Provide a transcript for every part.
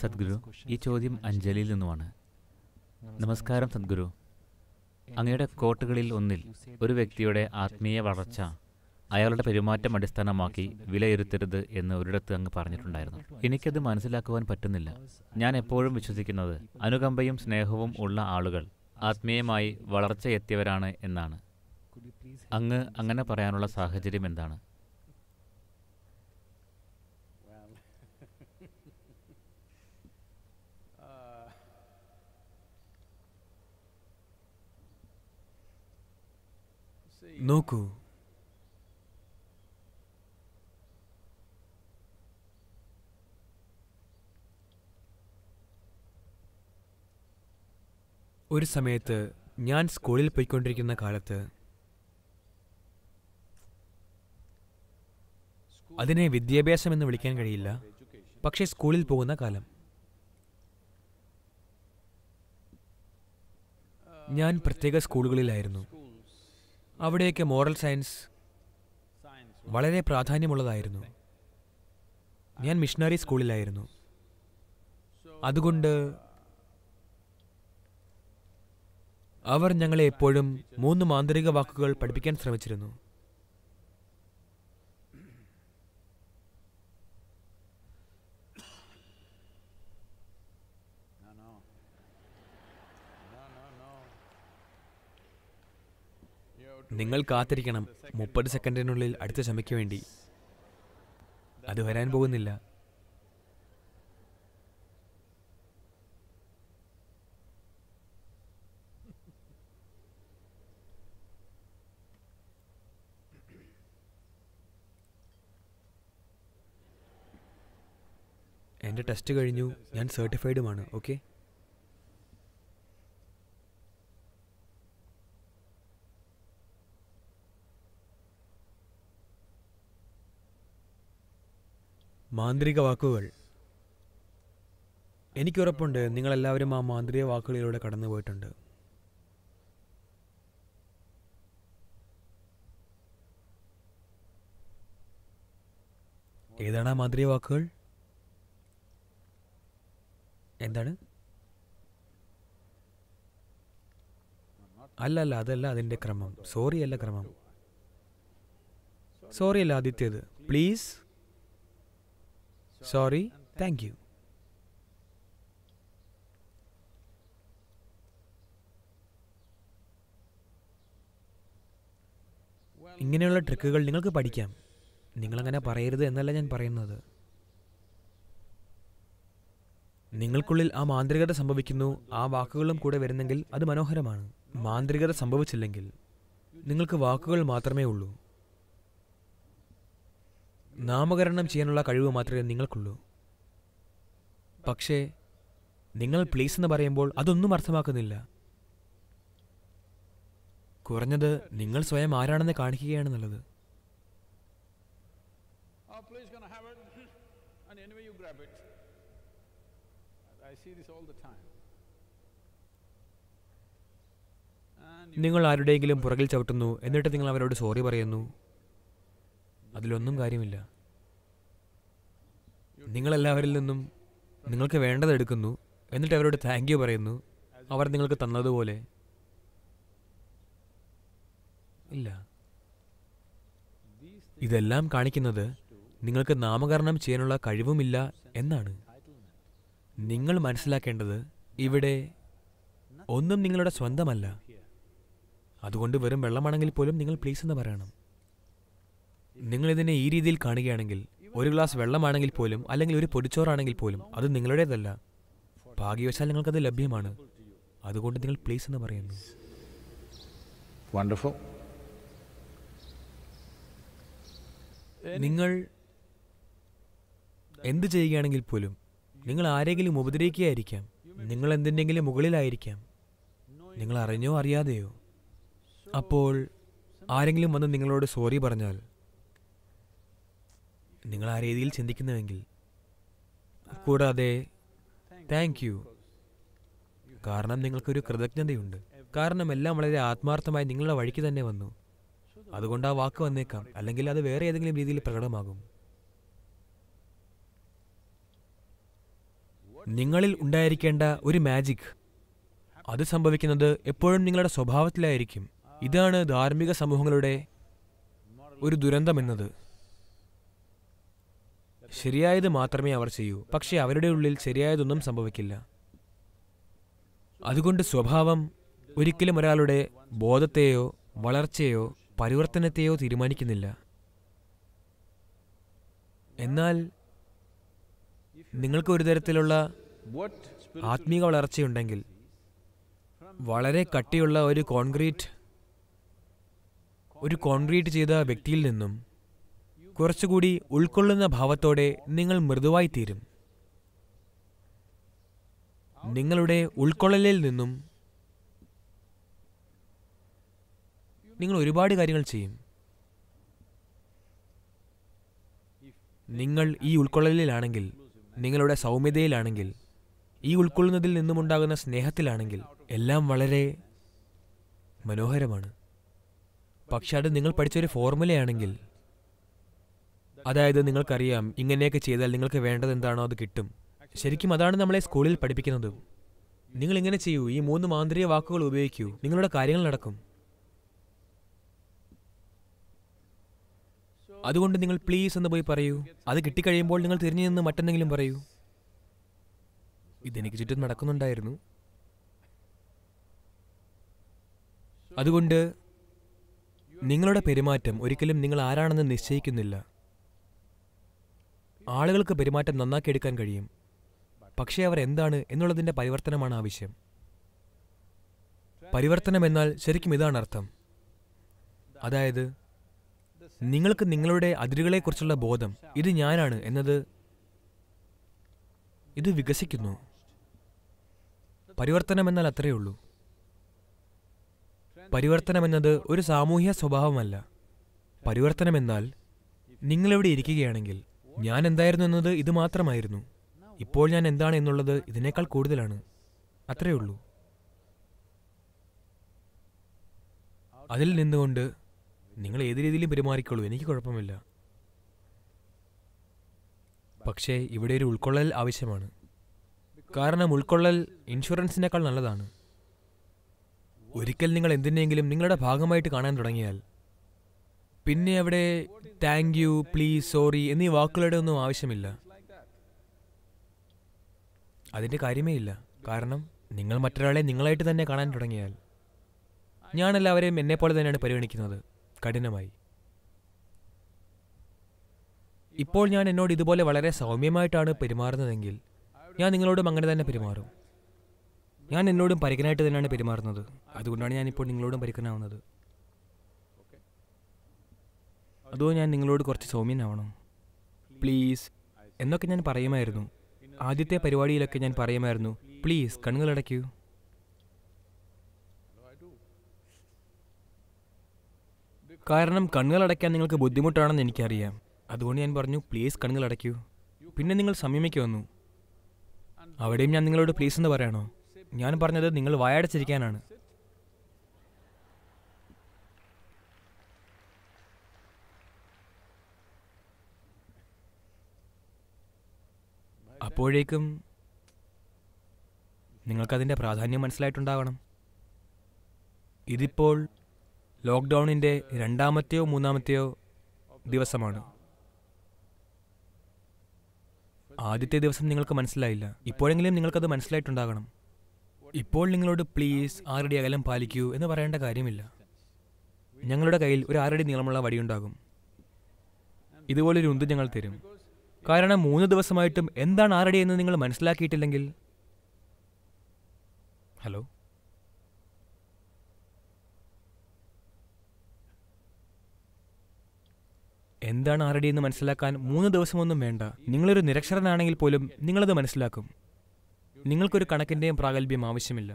സദ്ഗുരു ഈ ചോദ്യം അഞ്ജലിയിൽ നിന്നുമാണ് നമസ്കാരം സദ്ഗുരു അങ്ങയുടെ കോട്ടുകളിൽ ഒന്നിൽ ഒരു വ്യക്തിയുടെ ആത്മീയ വളർച്ച അയാളുടെ പെരുമാറ്റം അടിസ്ഥാനമാക്കി വിലയിരുത്തരുത് എന്ന് ഒരിടത്ത് അങ്ങ് പറഞ്ഞിട്ടുണ്ടായിരുന്നു എനിക്കത് മനസ്സിലാക്കുവാൻ പറ്റുന്നില്ല ഞാൻ എപ്പോഴും വിശ്വസിക്കുന്നത് അനുകമ്പയും സ്നേഹവും ഉള്ള ആളുകൾ ആത്മീയമായി വളർച്ചയെത്തിയവരാണ് എന്നാണ് അങ്ങ് അങ്ങനെ പറയാനുള്ള സാഹചര്യം എന്താണ് നോക്കൂ ഒരു സമയത്ത് ഞാൻ സ്കൂളിൽ പോയിക്കൊണ്ടിരിക്കുന്ന കാലത്ത് അതിനെ വിദ്യാഭ്യാസം എന്ന് വിളിക്കാൻ കഴിയില്ല പക്ഷേ സ്കൂളിൽ പോകുന്ന കാലം ഞാൻ പ്രത്യേക സ്കൂളുകളിലായിരുന്നു അവിടെയൊക്കെ മോറൽ സയൻസ് വളരെ പ്രാധാന്യമുള്ളതായിരുന്നു ഞാൻ മിഷണറി സ്കൂളിലായിരുന്നു അതുകൊണ്ട് അവർ ഞങ്ങളെ എപ്പോഴും മൂന്ന് മാന്ത്രിക വാക്കുകൾ പഠിപ്പിക്കാൻ ശ്രമിച്ചിരുന്നു നിങ്ങൾ കാത്തിരിക്കണം മുപ്പത് സെക്കൻഡിനുള്ളിൽ അടുത്ത ക്ഷമയ്ക്ക് വേണ്ടി അത് വരാൻ പോകുന്നില്ല എൻ്റെ ടെസ്റ്റ് കഴിഞ്ഞു ഞാൻ സർട്ടിഫൈഡുമാണ് ഓക്കെ മാന്ത്രിക വാക്കുകൾ എനിക്കുറപ്പുണ്ട് നിങ്ങളെല്ലാവരും ആ മാന്ത്രിക വാക്കുകളിലൂടെ കടന്നു പോയിട്ടുണ്ട് ഏതാണ് ആ മാന്ത്രിക വാക്കുകൾ എന്താണ് അല്ല അല്ല അതല്ല അതിൻ്റെ ക്രമം സോറി അല്ല ക്രമം സോറി അല്ല ആദ്യത്തേത് പ്ലീസ് സോറി താങ്ക് യു ഇങ്ങനെയുള്ള ട്രിക്കുകൾ നിങ്ങൾക്ക് പഠിക്കാം നിങ്ങളങ്ങനെ പറയരുത് എന്നല്ല ഞാൻ പറയുന്നത് നിങ്ങൾക്കുള്ളിൽ ആ മാന്ത്രികത സംഭവിക്കുന്നു ആ വാക്കുകളും കൂടെ വരുന്നെങ്കിൽ അത് മനോഹരമാണ് മാന്ത്രികത സംഭവിച്ചില്ലെങ്കിൽ നിങ്ങൾക്ക് വാക്കുകൾ മാത്രമേ ഉള്ളൂ നാമകരണം ചെയ്യാനുള്ള കഴിവ് മാത്രമേ നിങ്ങൾക്കുള്ളൂ പക്ഷേ നിങ്ങൾ പ്ലീസ് എന്ന് പറയുമ്പോൾ അതൊന്നും അർത്ഥമാക്കുന്നില്ല കുറഞ്ഞത് നിങ്ങൾ സ്വയം ആരാണെന്ന് കാണിക്കുകയാണ് നല്ലത് oh, നിങ്ങൾ ആരുടെയെങ്കിലും പുറകിൽ ചവിട്ടുന്നു എന്നിട്ട് നിങ്ങൾ അവരോട് സോറി പറയുന്നു അതിലൊന്നും കാര്യമില്ല നിങ്ങളെല്ലാവരിൽ നിന്നും നിങ്ങൾക്ക് വേണ്ടത് എടുക്കുന്നു എന്നിട്ട് അവരോട് താങ്ക് യു പറയുന്നു അവർ നിങ്ങൾക്ക് തന്നതുപോലെ ഇല്ല ഇതെല്ലാം കാണിക്കുന്നത് നിങ്ങൾക്ക് നാമകരണം ചെയ്യാനുള്ള കഴിവുമില്ല എന്നാണ് നിങ്ങൾ മനസ്സിലാക്കേണ്ടത് ഇവിടെ ഒന്നും നിങ്ങളുടെ സ്വന്തമല്ല അതുകൊണ്ട് വെറും വെള്ളമാണെങ്കിൽ പോലും നിങ്ങൾ പ്ലീസ് എന്ന് പറയണം നിങ്ങൾ ഇതിനെ ഈ രീതിയിൽ കാണുകയാണെങ്കിൽ ഒരു ഗ്ലാസ് വെള്ളമാണെങ്കിൽ പോലും അല്ലെങ്കിൽ ഒരു പൊടിച്ചോറാണെങ്കിൽ പോലും അത് നിങ്ങളുടേതല്ല ഭാഗ്യവശാൽ നിങ്ങൾക്കത് ലഭ്യമാണ് അതുകൊണ്ട് നിങ്ങൾ പ്ലീസ് എന്ന് പറയുന്നു വണ്ടർഫുൾ നിങ്ങൾ എന്ത് ചെയ്യുകയാണെങ്കിൽ പോലും നിങ്ങൾ ആരെങ്കിലും ഉപദ്രവിക്കുകയായിരിക്കാം നിങ്ങൾ എന്തിൻ്റെങ്കിലും മുകളിലായിരിക്കാം നിങ്ങൾ അറിഞ്ഞോ അറിയാതെയോ അപ്പോൾ ആരെങ്കിലും വന്ന് നിങ്ങളോട് സോറി പറഞ്ഞാൽ നിങ്ങൾ ആ രീതിയിൽ ചിന്തിക്കുന്നുവെങ്കിൽ കൂടാതെ താങ്ക് യു കാരണം നിങ്ങൾക്കൊരു കൃതജ്ഞതയുണ്ട് കാരണം എല്ലാം വളരെ ആത്മാർത്ഥമായി നിങ്ങളുടെ വഴിക്ക് തന്നെ വന്നു അതുകൊണ്ട് ആ വാക്ക് വന്നേക്കാം അല്ലെങ്കിൽ അത് വേറെ ഏതെങ്കിലും രീതിയിൽ പ്രകടമാകും നിങ്ങളിൽ ഉണ്ടായിരിക്കേണ്ട ഒരു മാജിക് അത് സംഭവിക്കുന്നത് എപ്പോഴും നിങ്ങളുടെ സ്വഭാവത്തിലായിരിക്കും ഇതാണ് ധാർമ്മിക സമൂഹങ്ങളുടെ ഒരു എന്നത് ശരിയായത് മാത്രമേ അവർ ചെയ്യൂ പക്ഷേ അവരുടെ ഉള്ളിൽ ശരിയായതൊന്നും സംഭവിക്കില്ല അതുകൊണ്ട് സ്വഭാവം ഒരിക്കലും ഒരാളുടെ ബോധത്തെയോ വളർച്ചയോ പരിവർത്തനത്തെയോ തീരുമാനിക്കുന്നില്ല എന്നാൽ നിങ്ങൾക്ക് ഒരു തരത്തിലുള്ള ആത്മീക വളർച്ചയുണ്ടെങ്കിൽ വളരെ കട്ടിയുള്ള ഒരു കോൺക്രീറ്റ് ഒരു കോൺക്രീറ്റ് ചെയ്ത വ്യക്തിയിൽ നിന്നും കുറച്ചുകൂടി ഉൾക്കൊള്ളുന്ന ഭാവത്തോടെ നിങ്ങൾ മൃദുവായി തീരും നിങ്ങളുടെ ഉൾക്കൊള്ളലിൽ നിന്നും നിങ്ങൾ ഒരുപാട് കാര്യങ്ങൾ ചെയ്യും നിങ്ങൾ ഈ ഉൾക്കൊള്ളലിലാണെങ്കിൽ നിങ്ങളുടെ സൗമ്യതയിലാണെങ്കിൽ ഈ ഉൾക്കൊള്ളുന്നതിൽ നിന്നുമുണ്ടാകുന്ന സ്നേഹത്തിലാണെങ്കിൽ എല്ലാം വളരെ മനോഹരമാണ് പക്ഷെ അത് നിങ്ങൾ പഠിച്ചൊരു ഫോർമുലയാണെങ്കിൽ അതായത് നിങ്ങൾക്കറിയാം ഇങ്ങനെയൊക്കെ ചെയ്താൽ നിങ്ങൾക്ക് വേണ്ടത് എന്താണോ അത് കിട്ടും ശരിക്കും അതാണ് നമ്മളെ സ്കൂളിൽ പഠിപ്പിക്കുന്നത് നിങ്ങൾ ഇങ്ങനെ ചെയ്യൂ ഈ മൂന്ന് മാന്ത്രിക വാക്കുകൾ ഉപയോഗിക്കൂ നിങ്ങളുടെ കാര്യങ്ങൾ നടക്കും അതുകൊണ്ട് നിങ്ങൾ പ്ലീസ് എന്ന് പോയി പറയൂ അത് കിട്ടിക്കഴിയുമ്പോൾ നിങ്ങൾ തിരിഞ്ഞു നിന്ന് മറ്റെന്തെങ്കിലും പറയൂ ഇതെനിക്ക് ചുറ്റും നടക്കുന്നുണ്ടായിരുന്നു അതുകൊണ്ട് നിങ്ങളുടെ പെരുമാറ്റം ഒരിക്കലും നിങ്ങൾ ആരാണെന്ന് നിശ്ചയിക്കുന്നില്ല ആളുകൾക്ക് പെരുമാറ്റം നന്നാക്കി എടുക്കാൻ കഴിയും പക്ഷേ അവർ എന്താണ് എന്നുള്ളതിൻ്റെ പരിവർത്തനമാണ് ആവശ്യം പരിവർത്തനം എന്നാൽ ശരിക്കും ഇതാണ് അർത്ഥം അതായത് നിങ്ങൾക്ക് നിങ്ങളുടെ അതിരുകളെക്കുറിച്ചുള്ള ബോധം ഇത് ഞാനാണ് എന്നത് ഇത് വികസിക്കുന്നു പരിവർത്തനം എന്നാൽ അത്രയേ ഉള്ളൂ പരിവർത്തനം എന്നത് ഒരു സാമൂഹ്യ സ്വഭാവമല്ല പരിവർത്തനം എന്നാൽ നിങ്ങളെവിടെ ഇരിക്കുകയാണെങ്കിൽ ഞാൻ എന്തായിരുന്നു എന്നത് ഇത് മാത്രമായിരുന്നു ഇപ്പോൾ ഞാൻ എന്താണ് എന്നുള്ളത് ഇതിനേക്കാൾ കൂടുതലാണ് അത്രയേ ഉള്ളൂ അതിൽ നിന്നുകൊണ്ട് നിങ്ങൾ ഏത് രീതിയിലും പെരുമാറിക്കൊള്ളൂ എനിക്ക് കുഴപ്പമില്ല പക്ഷേ ഇവിടെ ഒരു ഉൾക്കൊള്ളൽ ആവശ്യമാണ് കാരണം ഉൾക്കൊള്ളൽ ഇൻഷുറൻസിനേക്കാൾ നല്ലതാണ് ഒരിക്കൽ നിങ്ങൾ എന്തിനെങ്കിലും നിങ്ങളുടെ ഭാഗമായിട്ട് കാണാൻ തുടങ്ങിയാൽ പിന്നെ അവിടെ താങ്ക് യു പ്ലീസ് സോറി എന്നീ വാക്കുകളുടെ ഒന്നും ആവശ്യമില്ല അതിൻ്റെ കാര്യമേ ഇല്ല കാരണം നിങ്ങൾ മറ്റൊരാളെ നിങ്ങളായിട്ട് തന്നെ കാണാൻ തുടങ്ങിയാൽ ഞാൻ എല്ലാവരെയും പോലെ തന്നെയാണ് പരിഗണിക്കുന്നത് കഠിനമായി ഇപ്പോൾ ഞാൻ എന്നോട് ഇതുപോലെ വളരെ സൗമ്യമായിട്ടാണ് പെരുമാറുന്നതെങ്കിൽ ഞാൻ നിങ്ങളോടും അങ്ങനെ തന്നെ പെരുമാറും ഞാൻ എന്നോടും പരിക്കനായിട്ട് തന്നെയാണ് പെരുമാറുന്നത് അതുകൊണ്ടാണ് ഞാനിപ്പോൾ നിങ്ങളോടും പരിക്കനാവുന്നത് അതോ ഞാൻ നിങ്ങളോട് കുറച്ച് സൗമ്യനാവണം പ്ലീസ് എന്നൊക്കെ ഞാൻ പറയുമായിരുന്നു ആദ്യത്തെ പരിപാടിയിലൊക്കെ ഞാൻ പറയുമായിരുന്നു പ്ലീസ് കണ്ണുകളടയ്ക്കൂ കാരണം കണ്ണുകളടയ്ക്കാൻ നിങ്ങൾക്ക് ബുദ്ധിമുട്ടാണെന്ന് എനിക്കറിയാം അതുകൊണ്ട് ഞാൻ പറഞ്ഞു പ്ലീസ് കണ്ണുകളടയ്ക്കൂ പിന്നെ നിങ്ങൾ സമീമയ്ക്ക് വന്നു അവിടെയും ഞാൻ നിങ്ങളോട് പ്ലീസ് എന്ന് പറയണോ ഞാൻ പറഞ്ഞത് നിങ്ങൾ വായടച്ചിരിക്കാനാണ് അപ്പോഴേക്കും നിങ്ങൾക്കതിൻ്റെ പ്രാധാന്യം മനസ്സിലായിട്ടുണ്ടാവണം ഇതിപ്പോൾ ലോക്ക്ഡൗണിൻ്റെ രണ്ടാമത്തെയോ മൂന്നാമത്തെയോ ദിവസമാണ് ആദ്യത്തെ ദിവസം നിങ്ങൾക്ക് മനസ്സിലായില്ല ഇപ്പോഴെങ്കിലും നിങ്ങൾക്കത് മനസ്സിലായിട്ടുണ്ടാകണം ഇപ്പോൾ നിങ്ങളോട് പ്ലീസ് ആരുടെ അകലം പാലിക്കൂ എന്ന് പറയേണ്ട കാര്യമില്ല ഞങ്ങളുടെ കയ്യിൽ ഒരു ആറടി നീളമുള്ള വടിയുണ്ടാകും ഇതുപോലൊരു ഉന്ത് ഞങ്ങൾ തരും കാരണം മൂന്ന് ദിവസമായിട്ടും എന്താണ് ആരുടെ എന്ന് നിങ്ങൾ മനസ്സിലാക്കിയിട്ടില്ലെങ്കിൽ ഹലോ എന്താണ് ആരുടെ എന്ന് മനസ്സിലാക്കാൻ മൂന്ന് ദിവസമൊന്നും വേണ്ട നിങ്ങളൊരു നിരക്ഷരനാണെങ്കിൽ പോലും നിങ്ങളത് മനസ്സിലാക്കും നിങ്ങൾക്കൊരു കണക്കിൻ്റെയും പ്രാഗൽഭ്യം ആവശ്യമില്ല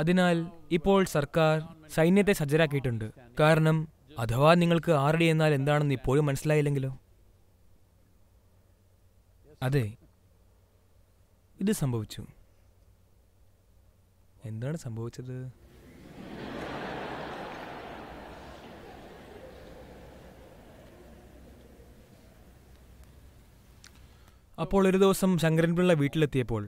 അതിനാൽ ഇപ്പോൾ സർക്കാർ സൈന്യത്തെ സജ്ജരാക്കിയിട്ടുണ്ട് കാരണം അഥവാ നിങ്ങൾക്ക് ആർ ഡി എന്നാൽ എന്താണെന്ന് ഇപ്പോഴും മനസ്സിലായില്ലെങ്കിലോ അതെ ഇത് സംഭവിച്ചു എന്താണ് സംഭവിച്ചത് അപ്പോൾ ഒരു ദിവസം ശങ്കരൻപിള്ള വീട്ടിലെത്തിയപ്പോൾ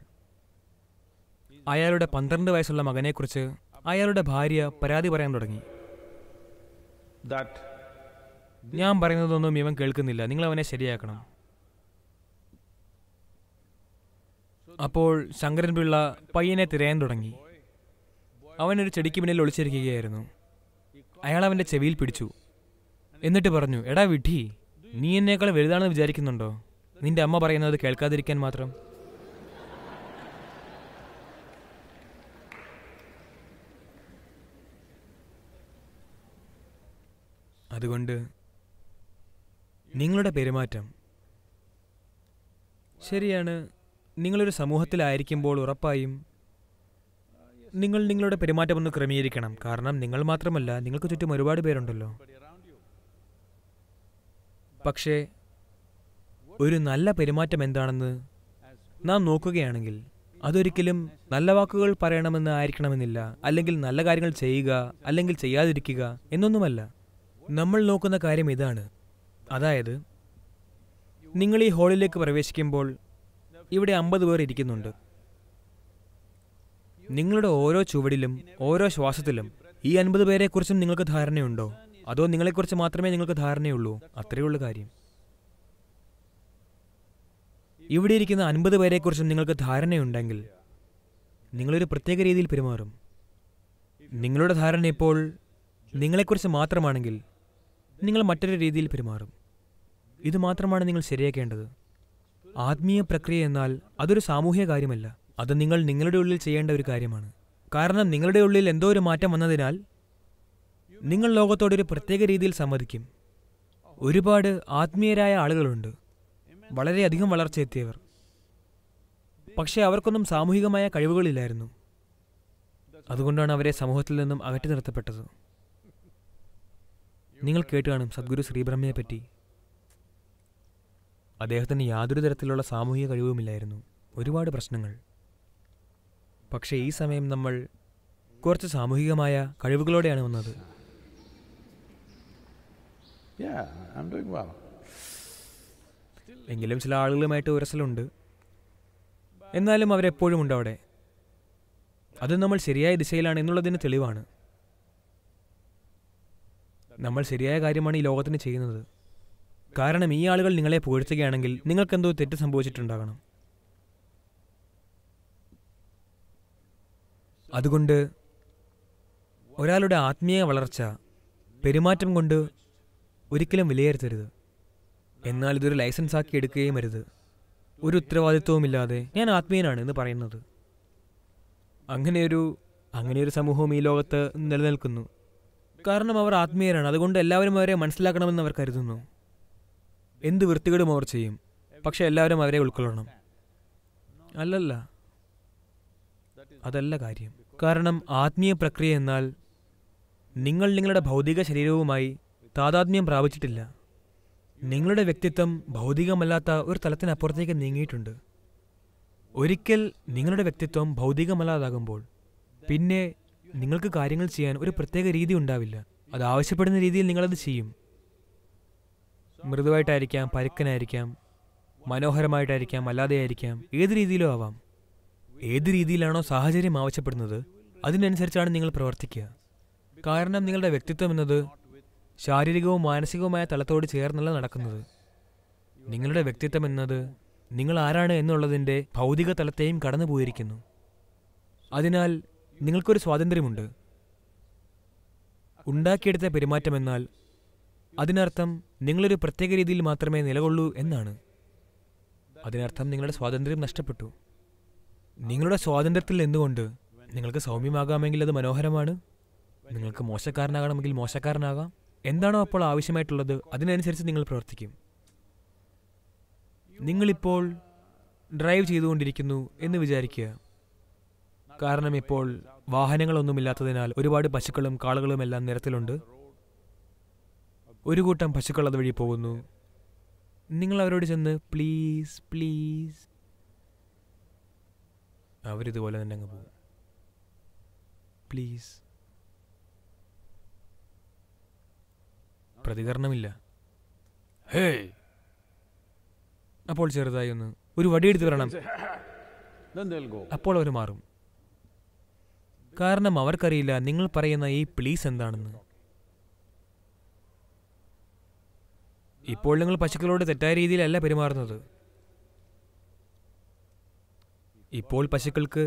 അയാളുടെ പന്ത്രണ്ട് വയസ്സുള്ള മകനെക്കുറിച്ച് അയാളുടെ ഭാര്യ പരാതി പറയാൻ തുടങ്ങി ഞാൻ പറയുന്നതൊന്നും ഇവൻ കേൾക്കുന്നില്ല നിങ്ങൾ അവനെ ശരിയാക്കണം അപ്പോൾ ശങ്കരൻപിള്ള പയ്യനെ തിരയാൻ തുടങ്ങി അവനൊരു ചെടിക്ക് പിന്നിൽ ഒളിച്ചിരിക്കുകയായിരുന്നു അയാൾ അവൻ്റെ ചെവിയിൽ പിടിച്ചു എന്നിട്ട് പറഞ്ഞു എടാ വിഡി നീ എന്നേക്കാൾ വലുതാണെന്ന് വിചാരിക്കുന്നുണ്ടോ നിന്റെ അമ്മ പറയുന്നത് കേൾക്കാതിരിക്കാൻ മാത്രം അതുകൊണ്ട് നിങ്ങളുടെ പെരുമാറ്റം ശരിയാണ് നിങ്ങളൊരു സമൂഹത്തിലായിരിക്കുമ്പോൾ ഉറപ്പായും നിങ്ങൾ നിങ്ങളുടെ പെരുമാറ്റം ഒന്ന് ക്രമീകരിക്കണം കാരണം നിങ്ങൾ മാത്രമല്ല നിങ്ങൾക്ക് ചുറ്റും ഒരുപാട് പേരുണ്ടല്ലോ പക്ഷേ ഒരു നല്ല പെരുമാറ്റം എന്താണെന്ന് നാം നോക്കുകയാണെങ്കിൽ അതൊരിക്കലും നല്ല വാക്കുകൾ പറയണമെന്ന് ആയിരിക്കണമെന്നില്ല അല്ലെങ്കിൽ നല്ല കാര്യങ്ങൾ ചെയ്യുക അല്ലെങ്കിൽ ചെയ്യാതിരിക്കുക എന്നൊന്നുമല്ല നമ്മൾ നോക്കുന്ന കാര്യം ഇതാണ് അതായത് നിങ്ങൾ ഈ ഹാളിലേക്ക് പ്രവേശിക്കുമ്പോൾ ഇവിടെ അമ്പത് പേർ ഇരിക്കുന്നുണ്ട് നിങ്ങളുടെ ഓരോ ചുവടിലും ഓരോ ശ്വാസത്തിലും ഈ അൻപത് പേരെക്കുറിച്ചും നിങ്ങൾക്ക് ധാരണയുണ്ടോ അതോ നിങ്ങളെക്കുറിച്ച് മാത്രമേ നിങ്ങൾക്ക് ധാരണയുള്ളൂ അത്രയുള്ള കാര്യം ഇവിടെ ഇരിക്കുന്ന അൻപത് പേരെക്കുറിച്ചും നിങ്ങൾക്ക് ധാരണയുണ്ടെങ്കിൽ നിങ്ങളൊരു പ്രത്യേക രീതിയിൽ പെരുമാറും നിങ്ങളുടെ ധാരണ ഇപ്പോൾ നിങ്ങളെക്കുറിച്ച് മാത്രമാണെങ്കിൽ നിങ്ങൾ മറ്റൊരു രീതിയിൽ പെരുമാറും ഇത് മാത്രമാണ് നിങ്ങൾ ശരിയാക്കേണ്ടത് ആത്മീയ പ്രക്രിയ എന്നാൽ അതൊരു സാമൂഹ്യ കാര്യമല്ല അത് നിങ്ങൾ നിങ്ങളുടെ ഉള്ളിൽ ചെയ്യേണ്ട ഒരു കാര്യമാണ് കാരണം നിങ്ങളുടെ ഉള്ളിൽ എന്തോ ഒരു മാറ്റം വന്നതിനാൽ നിങ്ങൾ ലോകത്തോടൊരു ഒരു പ്രത്യേക രീതിയിൽ സമ്മതിക്കും ഒരുപാട് ആത്മീയരായ ആളുകളുണ്ട് വളരെയധികം വളർച്ചയെത്തിയവർ പക്ഷേ അവർക്കൊന്നും സാമൂഹികമായ കഴിവുകളില്ലായിരുന്നു അതുകൊണ്ടാണ് അവരെ സമൂഹത്തിൽ നിന്നും അകറ്റി നിർത്തപ്പെട്ടത് നിങ്ങൾ കേട്ട് കാണും സദ്ഗുരു ശ്രീബ്രഹ്മയെ പറ്റി അദ്ദേഹത്തിന് യാതൊരു തരത്തിലുള്ള സാമൂഹിക കഴിവുമില്ലായിരുന്നു ഒരുപാട് പ്രശ്നങ്ങൾ പക്ഷേ ഈ സമയം നമ്മൾ കുറച്ച് സാമൂഹികമായ കഴിവുകളോടെയാണ് വന്നത് എങ്കിലും ചില ആളുകളുമായിട്ട് ഉരസലുണ്ട് എന്നാലും അവരെപ്പോഴും ഉണ്ട് അവിടെ അത് നമ്മൾ ശരിയായ ദിശയിലാണ് എന്നുള്ളതിന് തെളിവാണ് നമ്മൾ ശരിയായ കാര്യമാണ് ഈ ലോകത്തിന് ചെയ്യുന്നത് കാരണം ഈ ആളുകൾ നിങ്ങളെ പുകഴ്ത്തുകയാണെങ്കിൽ നിങ്ങൾക്കെന്തോ തെറ്റ് സംഭവിച്ചിട്ടുണ്ടാകണം അതുകൊണ്ട് ഒരാളുടെ ആത്മീയ വളർച്ച പെരുമാറ്റം കൊണ്ട് ഒരിക്കലും വിലയിരുത്തരുത് എന്നാൽ ഇതൊരു ലൈസൻസ് ആക്കി എടുക്കുകയും അരുത് ഒരു ഉത്തരവാദിത്വവുമില്ലാതെ ഞാൻ ആത്മീയനാണ് എന്ന് പറയുന്നത് അങ്ങനെയൊരു അങ്ങനെയൊരു സമൂഹവും ഈ ലോകത്ത് നിലനിൽക്കുന്നു കാരണം അവർ ആത്മീയരാണ് അതുകൊണ്ട് എല്ലാവരും അവരെ മനസ്സിലാക്കണമെന്ന് അവർ കരുതുന്നു എന്ത് വൃത്തികേടും അവർ ചെയ്യും പക്ഷെ എല്ലാവരും അവരെ ഉൾക്കൊള്ളണം അല്ലല്ല അതല്ല കാര്യം കാരണം ആത്മീയ പ്രക്രിയ എന്നാൽ നിങ്ങൾ നിങ്ങളുടെ ഭൗതിക ശരീരവുമായി താതാത്മ്യം പ്രാപിച്ചിട്ടില്ല നിങ്ങളുടെ വ്യക്തിത്വം ഭൗതികമല്ലാത്ത ഒരു തലത്തിനപ്പുറത്തേക്ക് നീങ്ങിയിട്ടുണ്ട് ഒരിക്കൽ നിങ്ങളുടെ വ്യക്തിത്വം ഭൗതികമല്ലാതാകുമ്പോൾ പിന്നെ നിങ്ങൾക്ക് കാര്യങ്ങൾ ചെയ്യാൻ ഒരു പ്രത്യേക രീതി ഉണ്ടാവില്ല അത് ആവശ്യപ്പെടുന്ന രീതിയിൽ നിങ്ങളത് ചെയ്യും മൃദുവായിട്ടായിരിക്കാം പരുക്കനായിരിക്കാം മനോഹരമായിട്ടായിരിക്കാം അല്ലാതെ ആയിരിക്കാം ഏത് രീതിയിലും ആവാം ഏത് രീതിയിലാണോ സാഹചര്യം ആവശ്യപ്പെടുന്നത് അതിനനുസരിച്ചാണ് നിങ്ങൾ പ്രവർത്തിക്കുക കാരണം നിങ്ങളുടെ വ്യക്തിത്വം എന്നത് ശാരീരികവും മാനസികവുമായ തലത്തോട് ചേർന്നല്ല നടക്കുന്നത് നിങ്ങളുടെ വ്യക്തിത്വം എന്നത് നിങ്ങൾ ആരാണ് എന്നുള്ളതിൻ്റെ ഭൗതിക തലത്തെയും കടന്നു പോയിരിക്കുന്നു അതിനാൽ നിങ്ങൾക്കൊരു സ്വാതന്ത്ര്യമുണ്ട് ഉണ്ടാക്കിയെടുത്ത എന്നാൽ അതിനർത്ഥം നിങ്ങളൊരു പ്രത്യേക രീതിയിൽ മാത്രമേ നിലകൊള്ളൂ എന്നാണ് അതിനർത്ഥം നിങ്ങളുടെ സ്വാതന്ത്ര്യം നഷ്ടപ്പെട്ടു നിങ്ങളുടെ സ്വാതന്ത്ര്യത്തിൽ എന്തുകൊണ്ട് നിങ്ങൾക്ക് സൗമ്യമാകാമെങ്കിൽ അത് മനോഹരമാണ് നിങ്ങൾക്ക് മോശക്കാരനാകണമെങ്കിൽ മോശക്കാരനാകാം എന്താണോ അപ്പോൾ ആവശ്യമായിട്ടുള്ളത് അതിനനുസരിച്ച് നിങ്ങൾ പ്രവർത്തിക്കും നിങ്ങളിപ്പോൾ ഡ്രൈവ് ചെയ്തുകൊണ്ടിരിക്കുന്നു എന്ന് വിചാരിക്കുക കാരണം ഇപ്പോൾ വാഹനങ്ങളൊന്നുമില്ലാത്തതിനാൽ ഒരുപാട് പശുക്കളും കാളുകളും എല്ലാം നിരത്തിലുണ്ട് ഒരു കൂട്ടം പശുക്കൾ അതുവഴി പോകുന്നു നിങ്ങൾ അവരോട് ചെന്ന് പ്ലീസ് പ്ലീസ് അവരിതുപോലെ തന്നെ അങ്ങ് പോകും പ്ലീസ് പ്രതികരണമില്ല ഹേ അപ്പോൾ ചെറുതായി ഒന്ന് ഒരു വടിയെടുത്ത് വരണം അപ്പോൾ അവർ മാറും കാരണം അവർക്കറിയില്ല നിങ്ങൾ പറയുന്ന ഈ പ്ലീസ് എന്താണെന്ന് ഇപ്പോൾ നിങ്ങൾ പശുക്കളോട് തെറ്റായ രീതിയിലല്ല പെരുമാറുന്നത് ഇപ്പോൾ പശുക്കൾക്ക്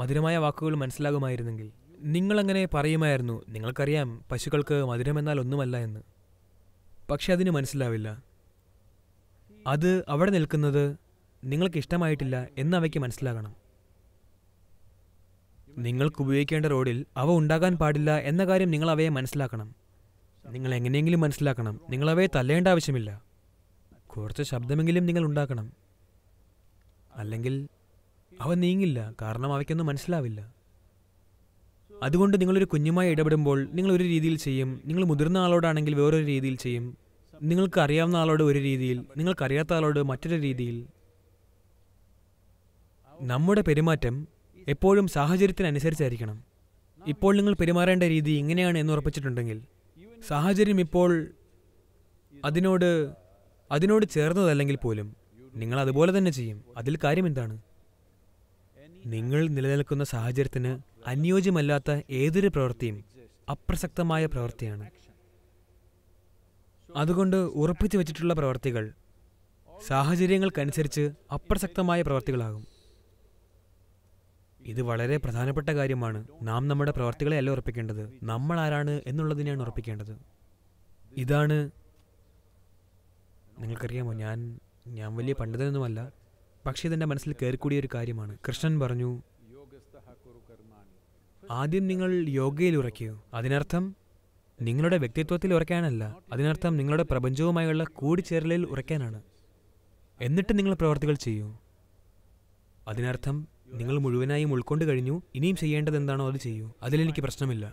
മധുരമായ വാക്കുകൾ മനസ്സിലാകുമായിരുന്നെങ്കിൽ നിങ്ങളങ്ങനെ പറയുമായിരുന്നു നിങ്ങൾക്കറിയാം പശുക്കൾക്ക് മധുരമെന്നാൽ ഒന്നുമല്ല എന്ന് പക്ഷെ അതിന് മനസ്സിലാവില്ല അത് അവിടെ നിൽക്കുന്നത് നിങ്ങൾക്ക് ഇഷ്ടമായിട്ടില്ല എന്നവയ്ക്ക് മനസ്സിലാകണം നിങ്ങൾക്ക് ഉപയോഗിക്കേണ്ട റോഡിൽ അവ ഉണ്ടാകാൻ പാടില്ല എന്ന കാര്യം നിങ്ങൾ അവയെ മനസ്സിലാക്കണം നിങ്ങൾ എങ്ങനെയെങ്കിലും മനസ്സിലാക്കണം നിങ്ങൾ അവയെ തല്ലേണ്ട ആവശ്യമില്ല കുറച്ച് ശബ്ദമെങ്കിലും നിങ്ങൾ ഉണ്ടാക്കണം അല്ലെങ്കിൽ അവ നീങ്ങില്ല കാരണം അവയ്ക്കൊന്നും മനസ്സിലാവില്ല അതുകൊണ്ട് നിങ്ങളൊരു കുഞ്ഞുമായി ഇടപെടുമ്പോൾ നിങ്ങൾ ഒരു രീതിയിൽ ചെയ്യും നിങ്ങൾ മുതിർന്ന ആളോടാണെങ്കിൽ വേറൊരു രീതിയിൽ ചെയ്യും നിങ്ങൾക്ക് അറിയാവുന്ന ആളോട് ഒരു രീതിയിൽ നിങ്ങൾക്കറിയാത്ത ആളോട് മറ്റൊരു രീതിയിൽ നമ്മുടെ പെരുമാറ്റം എപ്പോഴും സാഹചര്യത്തിനനുസരിച്ചായിരിക്കണം ഇപ്പോൾ നിങ്ങൾ പെരുമാറേണ്ട രീതി ഇങ്ങനെയാണ് എന്ന് ഉറപ്പിച്ചിട്ടുണ്ടെങ്കിൽ സാഹചര്യം ഇപ്പോൾ അതിനോട് അതിനോട് ചേർന്നതല്ലെങ്കിൽ പോലും നിങ്ങൾ അതുപോലെ തന്നെ ചെയ്യും അതിൽ കാര്യം എന്താണ് നിങ്ങൾ നിലനിൽക്കുന്ന സാഹചര്യത്തിന് അനുയോജ്യമല്ലാത്ത ഏതൊരു പ്രവൃത്തിയും അപ്രസക്തമായ പ്രവൃത്തിയാണ് അതുകൊണ്ട് ഉറപ്പിച്ചു വെച്ചിട്ടുള്ള പ്രവർത്തികൾ സാഹചര്യങ്ങൾക്കനുസരിച്ച് അപ്രസക്തമായ പ്രവർത്തികളാകും ഇത് വളരെ പ്രധാനപ്പെട്ട കാര്യമാണ് നാം നമ്മുടെ പ്രവർത്തികളെ അല്ല ഉറപ്പിക്കേണ്ടത് നമ്മൾ ആരാണ് എന്നുള്ളതിനെയാണ് ഉറപ്പിക്കേണ്ടത് ഇതാണ് നിങ്ങൾക്കറിയാമോ ഞാൻ ഞാൻ വലിയ പണ്ഡിതനൊന്നുമല്ല പക്ഷേ ഇതെൻ്റെ മനസ്സിൽ കയറിക്കൂടിയ ഒരു കാര്യമാണ് കൃഷ്ണൻ പറഞ്ഞു ആദ്യം നിങ്ങൾ യോഗയിൽ ഉറയ്ക്കൂ അതിനർത്ഥം നിങ്ങളുടെ വ്യക്തിത്വത്തിൽ ഉറയ്ക്കാനല്ല അതിനർത്ഥം നിങ്ങളുടെ പ്രപഞ്ചവുമായുള്ള കൂടിച്ചേരലിൽ ഉറയ്ക്കാനാണ് എന്നിട്ട് നിങ്ങൾ പ്രവർത്തികൾ ചെയ്യൂ അതിനർത്ഥം നിങ്ങൾ മുഴുവനായും ഉൾക്കൊണ്ട് കഴിഞ്ഞു ഇനിയും ചെയ്യേണ്ടത് എന്താണോ അത് ചെയ്യൂ അതിലെനിക്ക് പ്രശ്നമില്ല